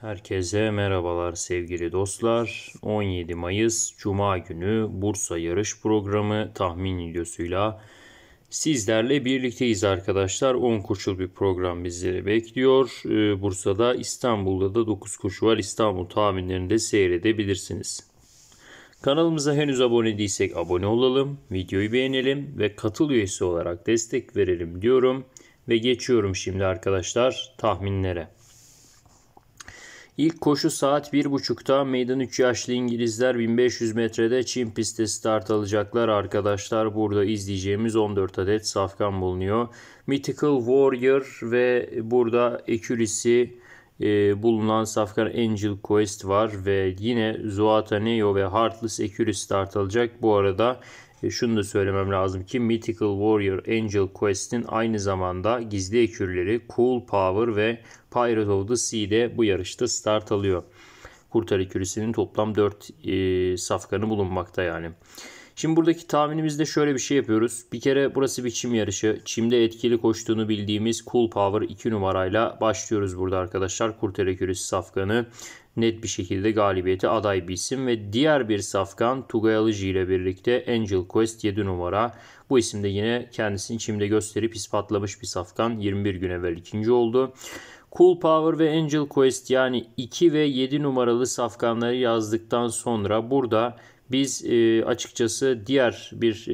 Herkese merhabalar sevgili dostlar. 17 Mayıs Cuma günü Bursa yarış programı tahmin videosuyla sizlerle birlikteyiz arkadaşlar. 10 koşul bir program bizleri bekliyor. Ee, Bursa'da İstanbul'da da 9 koşu var. İstanbul tahminlerini de seyredebilirsiniz. Kanalımıza henüz abone değilsek abone olalım, videoyu beğenelim ve katıl üyesi olarak destek verelim diyorum. Ve geçiyorum şimdi arkadaşlar tahminlere. İlk koşu saat 1.30'da meydan 3 yaşlı İngilizler 1500 metrede Çin pistte start alacaklar arkadaşlar. Burada izleyeceğimiz 14 adet safkan bulunuyor. Mythical Warrior ve burada Ekülisi e, bulunan safkan Angel Quest var ve yine zuata neo ve Heartless Ekülisi start alacak. Bu arada e, şunu da söylemem lazım ki Mythical Warrior Angel Quest'in aynı zamanda gizli ekürleri Cool Power ve Pirate of the Sea'de bu yarışta start alıyor. Kurtar ekürüsünün toplam 4 e, safkanı bulunmakta yani. Şimdi buradaki tahminimizde şöyle bir şey yapıyoruz. Bir kere burası bir çim yarışı. Çimde etkili koştuğunu bildiğimiz Cool Power 2 numarayla başlıyoruz burada arkadaşlar. Kurtere Küresi safkanı net bir şekilde galibiyete aday bir isim ve diğer bir safkan Tugay ile birlikte Angel Quest 7 numara. Bu isim de yine kendisini çimde gösterip ispatlamış bir safkan. 21 gün evvel ikinci oldu. Cool Power ve Angel Quest yani 2 ve 7 numaralı safkanları yazdıktan sonra burada biz e, açıkçası diğer bir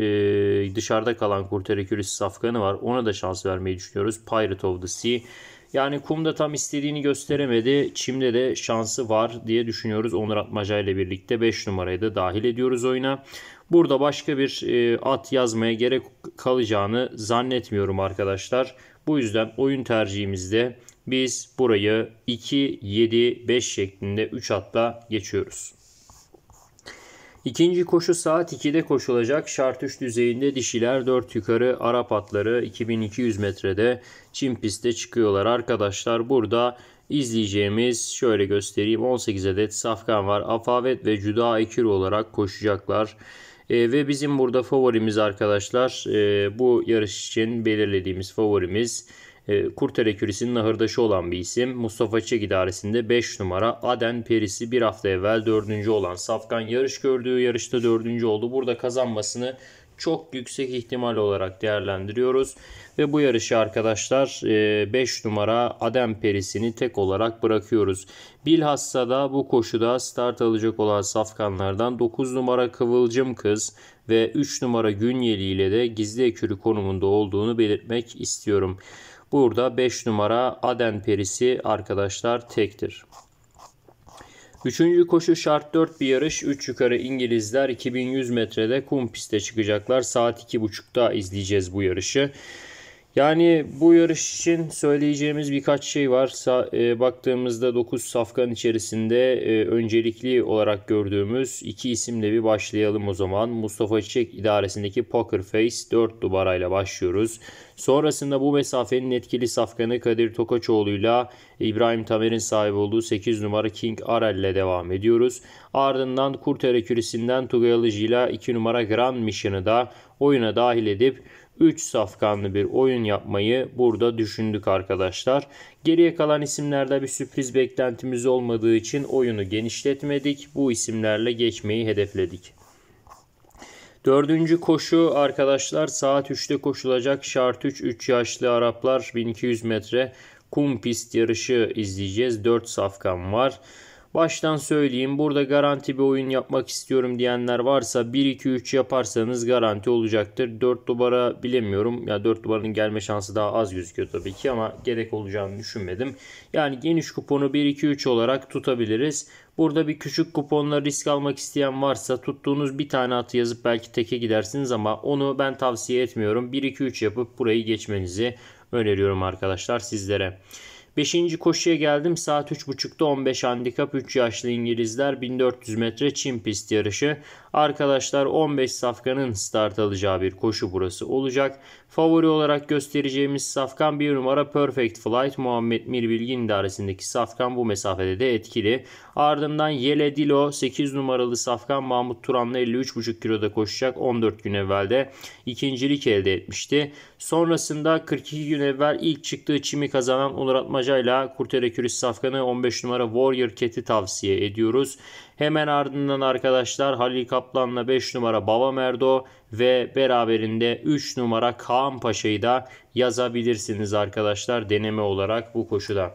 e, dışarıda kalan Kurtere Kürisi safkanı var. Ona da şans vermeyi düşünüyoruz. Pirate of the Sea. Yani kumda tam istediğini gösteremedi. Çimde de şansı var diye düşünüyoruz. Onur Atmaca ile birlikte 5 numarayı da dahil ediyoruz oyuna. Burada başka bir e, at yazmaya gerek kalacağını zannetmiyorum arkadaşlar. Bu yüzden oyun tercihimizde biz burayı 2, 7, 5 şeklinde 3 atla geçiyoruz. İkinci koşu saat 2'de koşulacak. Şart 3 düzeyinde dişiler 4 yukarı Arap atları 2200 metrede çim pistte çıkıyorlar. Arkadaşlar burada izleyeceğimiz şöyle göstereyim 18 adet safkan var. Afavet ve Cüda Ekir olarak koşacaklar. E, ve bizim burada favorimiz arkadaşlar e, bu yarış için belirlediğimiz favorimiz e, Kurt Erekürisi'nin nahırdaşı olan bir isim. Mustafa Çek idaresinde 5 numara Aden Perisi bir hafta evvel 4. olan Safkan yarış gördüğü yarışta 4. oldu. Burada kazanmasını çok yüksek ihtimal olarak değerlendiriyoruz. Ve bu yarışı arkadaşlar 5 e, numara Adem Perisi'ni tek olarak bırakıyoruz. Bilhassa da bu koşuda start alacak olan safkanlardan 9 numara Kıvılcım Kız ve 3 numara Günyeli ile de gizli ekürü konumunda olduğunu belirtmek istiyorum. Burada 5 numara Aden Perisi arkadaşlar tektir. Üçüncü koşu şart 4 bir yarış. 3 yukarı İngilizler 2100 metrede kum piste çıkacaklar. Saat 2.30'da izleyeceğiz bu yarışı. Yani bu yarış için söyleyeceğimiz birkaç şey var. E, baktığımızda 9 safkan içerisinde e, öncelikli olarak gördüğümüz iki isimle bir başlayalım o zaman. Mustafa Çiçek idaresindeki Poker Face 4 numarayla başlıyoruz. Sonrasında bu mesafenin etkili safkanı Kadir Tokaçoğlu'yla İbrahim Tamer'in sahibi olduğu 8 numara King Arel ile devam ediyoruz. Ardından Kurt Erekürisi'nden Tugay Alıcı ile 2 numara Grand Mission'ı da oyuna dahil edip 3 safkanlı bir oyun yapmayı burada düşündük arkadaşlar. Geriye kalan isimlerde bir sürpriz beklentimiz olmadığı için oyunu genişletmedik. Bu isimlerle geçmeyi hedefledik. Dördüncü koşu arkadaşlar saat 3'te koşulacak şart 3 3 yaşlı Araplar 1200 metre kum pist yarışı izleyeceğiz. 4 safkan var. Baştan söyleyeyim burada garanti bir oyun yapmak istiyorum diyenler varsa 1-2-3 yaparsanız garanti olacaktır. 4 duvara bilemiyorum. Ya 4 duvarın gelme şansı daha az gözüküyor tabii ki ama gerek olacağını düşünmedim. Yani geniş kuponu 1-2-3 olarak tutabiliriz. Burada bir küçük kuponla risk almak isteyen varsa tuttuğunuz bir tane atı yazıp belki teke gidersiniz ama onu ben tavsiye etmiyorum. 1-2-3 yapıp burayı geçmenizi öneriyorum arkadaşlar sizlere. Beşinci koşuya geldim. Saat 3.30'da 15 handikap 3 yaşlı İngilizler 1400 metre çim pist yarışı. Arkadaşlar 15 safkanın start alacağı bir koşu burası olacak. Favori olarak göstereceğimiz safkan bir numara Perfect Flight Muhammed Mirbilgin idaresindeki safkan bu mesafede de etkili. Ardından Yele Dilo 8 numaralı safkan Mahmut Turan'la 53,5 kiloda koşacak 14 gün evvelde ikincilik elde etmişti. Sonrasında 42 gün evvel ilk çıktığı çimi kazanan Onur Atmaca ile Kurterekürüs safkanı 15 numara Warrior Cat'i tavsiye ediyoruz. Hemen ardından arkadaşlar Halil Kaplan'la 5 numara Baba Merdo ve beraberinde 3 numara Kaan Paşa'yı da yazabilirsiniz arkadaşlar deneme olarak bu koşuda.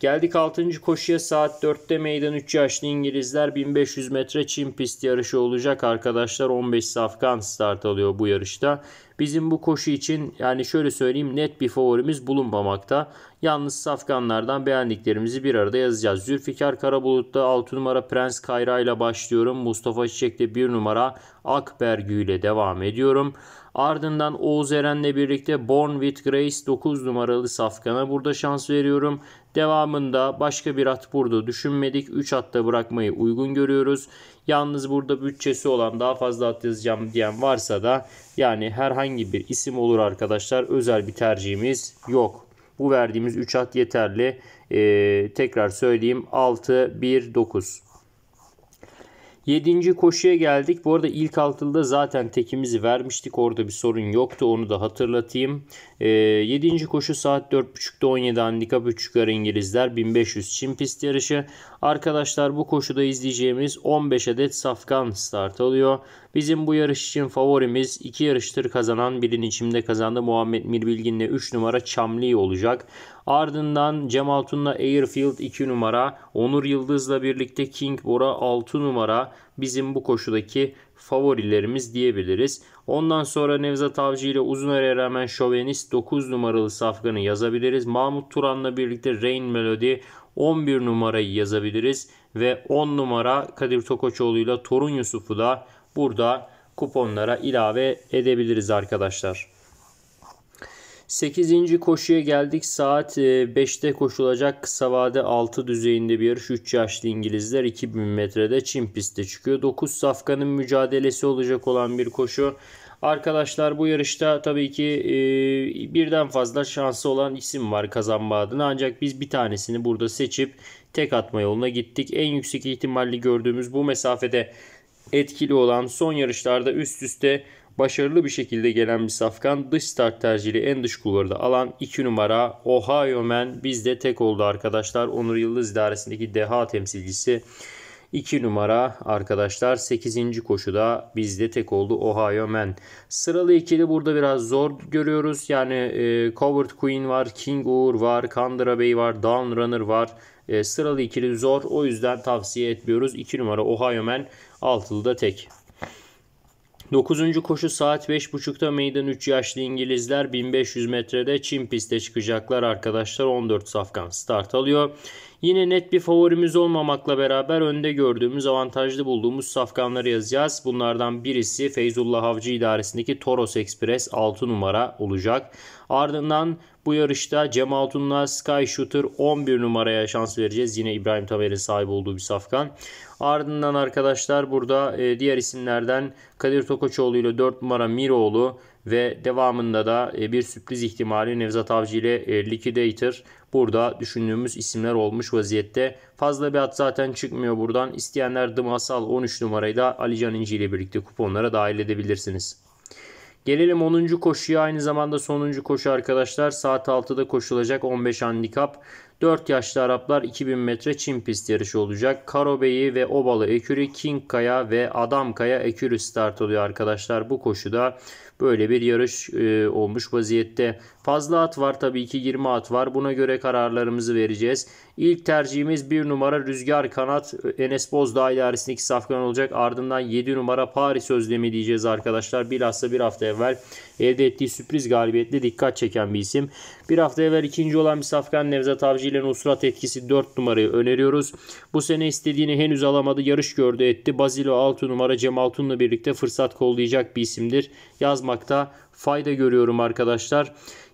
Geldik 6. koşuya saat 4'te meydan 3 yaşlı İngilizler 1500 metre Çin pist yarışı olacak arkadaşlar. 15 safkan start alıyor bu yarışta. Bizim bu koşu için yani şöyle söyleyeyim net bir favorimiz bulunmamakta. Yalnız safkanlardan beğendiklerimizi bir arada yazacağız. Zülfikar Karabulut'ta 6 numara Prens Kayra ile başlıyorum. Mustafa Çiçek'te 1 numara Akbergü ile devam ediyorum. Ardından Oğuz Eren'le birlikte Born with Grace 9 numaralı safkana burada şans veriyorum. Devamında başka bir at burada düşünmedik. 3 atta bırakmayı uygun görüyoruz. Yalnız burada bütçesi olan daha fazla at yazacağım diyen varsa da yani herhangi bir isim olur arkadaşlar. Özel bir tercihimiz yok. Bu verdiğimiz 3 at yeterli. Ee, tekrar söyleyeyim 6, 1, 9. 7. koşuya geldik. Bu arada ilk altılıda zaten tekimizi vermiştik. Orada bir sorun yoktu. Onu da hatırlatayım. E, ee, 7. koşu saat 4.30'da 17 handikap 3 yukarı İngilizler 1500 çim pist yarışı. Arkadaşlar bu koşuda izleyeceğimiz 15 adet safkan start alıyor. Bizim bu yarış için favorimiz 2 yarıştır kazanan birin içimde kazandı Muhammed Mirbilgin ile 3 numara Çamli olacak. Ardından Cem Altun'la Airfield 2 numara, Onur Yıldız'la birlikte King Bora 6 numara bizim bu koşudaki favorilerimiz diyebiliriz. Ondan sonra Nevzat Avcı ile uzun araya rağmen Şovenist 9 numaralı safkanı yazabiliriz. Mahmut Turan'la birlikte Rain Melody 11 numarayı yazabiliriz. Ve 10 numara Kadir Tokoçoğlu ile Torun Yusuf'u da burada kuponlara ilave edebiliriz arkadaşlar. 8. koşuya geldik. Saat 5'te e, koşulacak kısa vade 6 düzeyinde bir yarış. 3 yaşlı İngilizler 2000 metrede Çin pistte çıkıyor. 9 safkanın mücadelesi olacak olan bir koşu. Arkadaşlar bu yarışta tabii ki e, birden fazla şansı olan isim var kazanma adına. Ancak biz bir tanesini burada seçip tek atma yoluna gittik. En yüksek ihtimalli gördüğümüz bu mesafede etkili olan son yarışlarda üst üste Başarılı bir şekilde gelen bir safkan dış start tercihli en dış kulvarda alan 2 numara Ohio Man bizde tek oldu arkadaşlar. Onur Yıldız idaresindeki deha temsilcisi 2 numara arkadaşlar 8. koşuda bizde tek oldu Ohio Man. Sıralı ikili burada biraz zor görüyoruz. Yani e, Covert Queen var, King Uğur var, Kandıra Bey var, Down Runner var. E, sıralı ikili zor o yüzden tavsiye etmiyoruz. 2 numara Ohio Man altılı da tek. 9. koşu saat 5.30'da meydan 3 yaşlı İngilizler 1500 metrede Çin piste çıkacaklar arkadaşlar. 14 safkan start alıyor. Yine net bir favorimiz olmamakla beraber önde gördüğümüz avantajlı bulduğumuz safkanları yazacağız. Bunlardan birisi Feyzullah Avcı idaresindeki Toros Express 6 numara olacak. Ardından bu yarışta Cem Altun'la Sky Shooter 11 numaraya şans vereceğiz. Yine İbrahim Tamer'in sahip olduğu bir safkan. Ardından arkadaşlar burada e, diğer isimlerden Kadir Tokoçoğlu ile 4 numara Miroğlu ve devamında da e, bir sürpriz ihtimali Nevzat Avcı ile e, Liquidator burada düşündüğümüz isimler olmuş vaziyette. Fazla bir at zaten çıkmıyor buradan. İsteyenler Dımasal 13 numarayı da Ali Can İnci ile birlikte kuponlara dahil edebilirsiniz. Gelelim 10. koşuya aynı zamanda sonuncu koşu arkadaşlar saat 6'da koşulacak 15 handikap 4 yaşlı Araplar 2000 metre Çin pist yarışı olacak. Karobeyi ve Obalı Ekürü, King Kaya ve Adam Kaya Ekürü start oluyor arkadaşlar. Bu koşuda böyle bir yarış e, olmuş vaziyette. Fazla at var tabii ki 20 at var. Buna göre kararlarımızı vereceğiz. İlk tercihimiz 1 numara Rüzgar Kanat Enes Bozdağ idaresindeki safkan olacak. Ardından 7 numara Paris Özlemi diyeceğiz arkadaşlar. Bilhassa bir hafta evvel elde ettiği sürpriz galibiyetle dikkat çeken bir isim. Bir hafta evvel ikinci olan bir safkan Nevzat Avcı ile Nusrat etkisi 4 numarayı öneriyoruz. Bu sene istediğini henüz alamadı. Yarış gördü etti. Bazilo 6 numara Cem Altun'la birlikte fırsat kollayacak bir isimdir. Yazmakta fayda görüyorum arkadaşlar.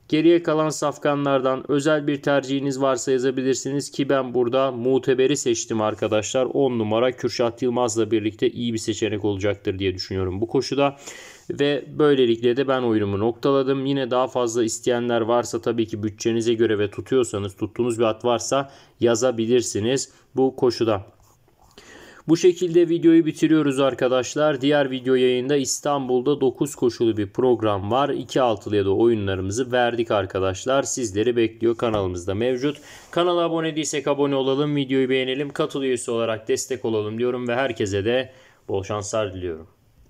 Geriye kalan safkanlardan özel bir tercihiniz varsa yazabilirsiniz ki ben burada Muteber'i seçtim arkadaşlar. 10 numara Kürşat Yılmaz'la birlikte iyi bir seçenek olacaktır diye düşünüyorum bu koşuda. Ve böylelikle de ben oyunumu noktaladım. Yine daha fazla isteyenler varsa tabii ki bütçenize göre ve tutuyorsanız tuttuğunuz bir at varsa yazabilirsiniz bu koşuda. Bu şekilde videoyu bitiriyoruz arkadaşlar. Diğer video yayında İstanbul'da 9 koşulu bir program var. 2 altılı da oyunlarımızı verdik arkadaşlar. Sizleri bekliyor kanalımızda mevcut. Kanala abone değilsek abone olalım, videoyu beğenelim, katıl üyesi olarak destek olalım diyorum ve herkese de bol şanslar diliyorum.